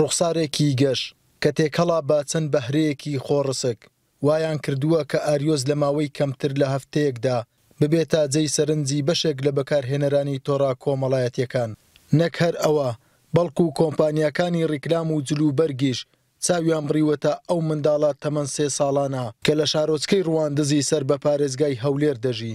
ڕوخسارێکی گەش کە تێکەڵا بە چەند بەهرەیەکی خۆڕسک وایان کردووە کە ئاریۆز لە ماوەی کەمتر لە هەفتەیەکدا ببێتە جێی سەرنجی بەشێک لە بەکارهێنەرانی تۆڕا کۆمەڵایەتیەکان نەک هەر ئەوە بەڵکو و کۆمپانیەکانی ڕیکلام و جلوبەرگیش چاویان بڕیوەتە ئەو منداڵات تەمەەن سێ ساڵانە کە لە شارۆچکەی ڕواندزی سەر بە پارێزگای هەولێر دەژی.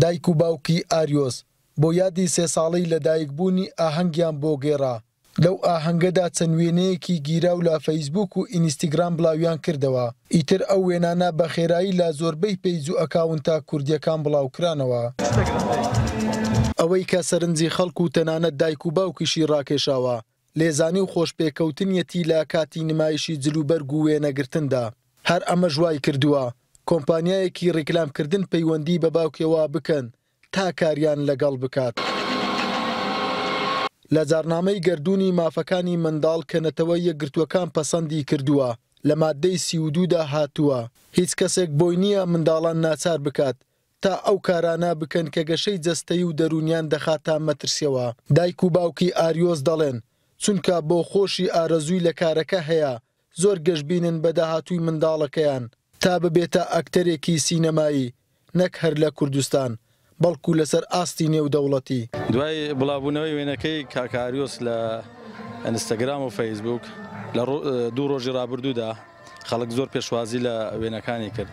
دایک و باوکی ئاریۆس بۆ یادی سێ ساڵی لەدایک بوونی ئاهەنگیان بۆ گێرا لەو ئاهەنگەدا چەند وێنەیەکی گیرا و لا فەیسبوک و ئینستیگرام بڵاویان کردەوە ئیتر ئەو وێنانە بە خێرایی لا زۆربەی پێیز و ئەکاونتا کوردیەکان بڵاوکرانەوە. ئەوەی کە سەرنجی خەڵک و تەنانەت دایک و باوکیشی ڕاکێشاوە لێزانی و خۆشپێکەوتنیەتی لا کاتی نمایشی جلوبەرگ و وێنەگرتندا هەر ئەمە ژوای کردووە کۆمپانیایەکی ڕێکلامکردن پەیوەندی بە باوکەوە بکەن تا کاریان لەگەڵ بکات. لە جارنامەی گردردونی مافەکانی منداڵ کە نەتەوە یەکگرتوەکان پەسەندی کردووە لە مادەی سیودودا هاتووە هیچ کەسێک بۆی نییە منداڵان ناچار بکات تا ئەو کارانە بکەن کە گەشەی جەستەی و دەرونیان دەخاتە مەترسیەوە دایک و باوکی ئاریۆز دەڵێن چونکە بۆ خۆشی ئارەزووی لە کارەکە هەیە زۆر گەشببینن بە داهاتووی منداڵەکەیان تا ببێتە ئەکتەرێکی سینەمایی نەک هەر لە کوردستان بەڵکو لەسەر ئاستی نێودەوڵەتی دوای بڵاوبوونەوەی وێنەکەی کاکاریۆس لە ئەنستەگرام و فەیسبوک لە دوو ڕۆژی رابرردوودا خەڵک زۆر پێشوازی لە وێنەکانی کرد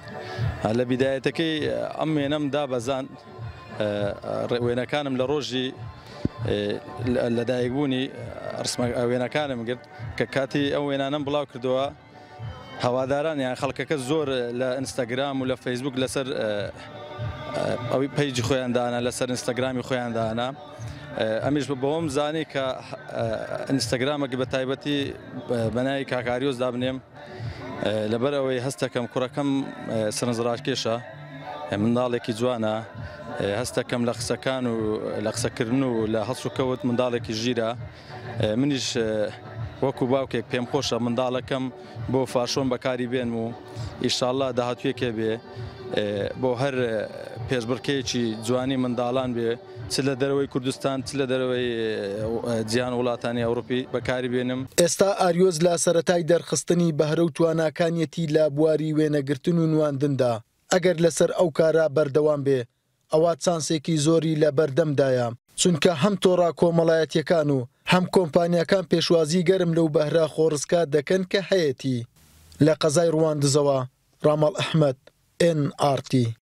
لە بیدایەتەکەی ئەم وێنەم دابەزان وێنەکانم لە ڕۆژی لەدایکبوونی وێنەکانم گرت کە کاتی ئەو وێنانم بڵاو کردەوە هەواداران یان خەڵکەکە زۆر لە ئینستاگرام و لە فەیسبوک لەسەر ئەوی پیجی خۆیاندانە لەسەر ئینستاگرامی خۆیاندانە ئەمیش بەەوەم زانی کە ئینستاگرامەکە بە تایبەتی بەنای کاکاریۆز دابنێم لەبەر ئەوەی هەستەکەم کوڕەکەم سنزڕاکێشە منداڵێکی جوانە هەستەکەم لە قسەکان و لە قسەکردن و لە هەڵس و کەوت منداڵێکی ژیرە منیش وەکو باوکێک پێم خۆشە منداڵەکەم بۆ فاشۆن بەکاری بێن و ئیشاءله داهاتوێکێ بێ بۆ هەر پێشبڕکەیەکی جوانی منداڵان بێ چ لە دەرەوەی کوردستان چ لە دەرەوەی جیان وڵاتانی ئەوروپی بەکاری بێنم ئێستا ئاریۆز لا سەتای دەرخستنی بەهرە و تواناکانیەتی لا بواری وێنەگرتن و نواندندا ئەگەر لەسەر ئەو کارە بەردەوام بێ ئەوە چانسێکی زۆری لە بەردەمدایە چونکە هەم تۆڕا کۆمەڵایەتیەکان و هەم کۆمپانیەکان پێشوازی گەرم لەو بەهرا خۆرسکا دەکەن کە هەیەی لە قەزای ڕوان دزەوە ڕامەڵ ئەحمد NRT